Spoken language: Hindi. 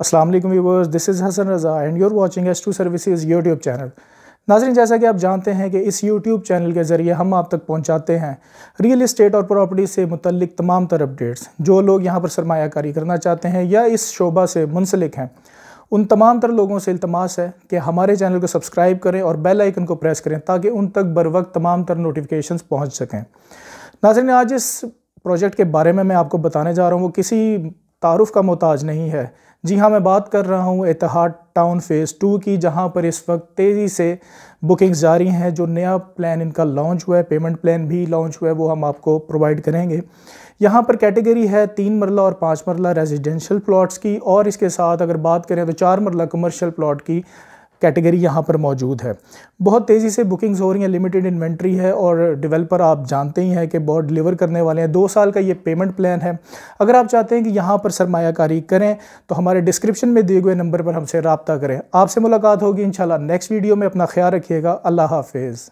Aslam viewers this is Hasan Raza and you're watching S two services YouTube channel नाजरन जैसा कि आप जानते हैं कि इस यूट्यूब चैनल के ज़रिए हम आप तक पहुँचाते हैं रियल इस्टेट और प्रॉपर्टी से मुतलिक तमाम तर अपडेट्स जो लोग यहाँ पर सरमाकारी करना चाहते हैं या इस शोबा से मुंसलिक हैं उन तमाम तर लोगों से इतमास है कि हमारे चैनल को सब्सक्राइब करें और बेल आइकन को प्रेस करें ताकि उन तक बर वक्त तमाम तर नोटिफिकेशन पहुँच सकें नाजरन आज इस प्रोजेक्ट के बारे में मैं आपको बताने जा रहा हूँ वो किसी तारुफ़ का मोहताज नहीं है जी हाँ मैं बात कर रहा हूँ एतहाद टाउन फेज़ टू की जहाँ पर इस वक्त तेज़ी से बुकिंग्स जारी हैं जो नया प्लान इनका लॉन्च हुआ है पेमेंट प्लान भी लॉन्च हुआ है वो हम आपको प्रोवाइड करेंगे यहाँ पर कैटेगरी है तीन मरला और पाँच मरला रेजिडेंशल प्लॉट्स की और इसके साथ अगर बात करें तो चार मरला कमर्शल प्लॉट की कैटेगरी यहाँ पर मौजूद है बहुत तेज़ी से बुकिंग्स हो रही हैं लिमिटेड इन्वेंट्री है और डेवलपर आप जानते ही हैं कि बहुत डिलीवर करने वाले हैं दो साल का ये पेमेंट प्लान है अगर आप चाहते हैं कि यहाँ पर सरमाकारी करें तो हमारे डिस्क्रिप्शन में दिए गए नंबर पर हमसे रबता करें आपसे मुलाकात होगी इन नेक्स्ट वीडियो में अपना ख्याल रखिएगा अल्लाह हाफिज़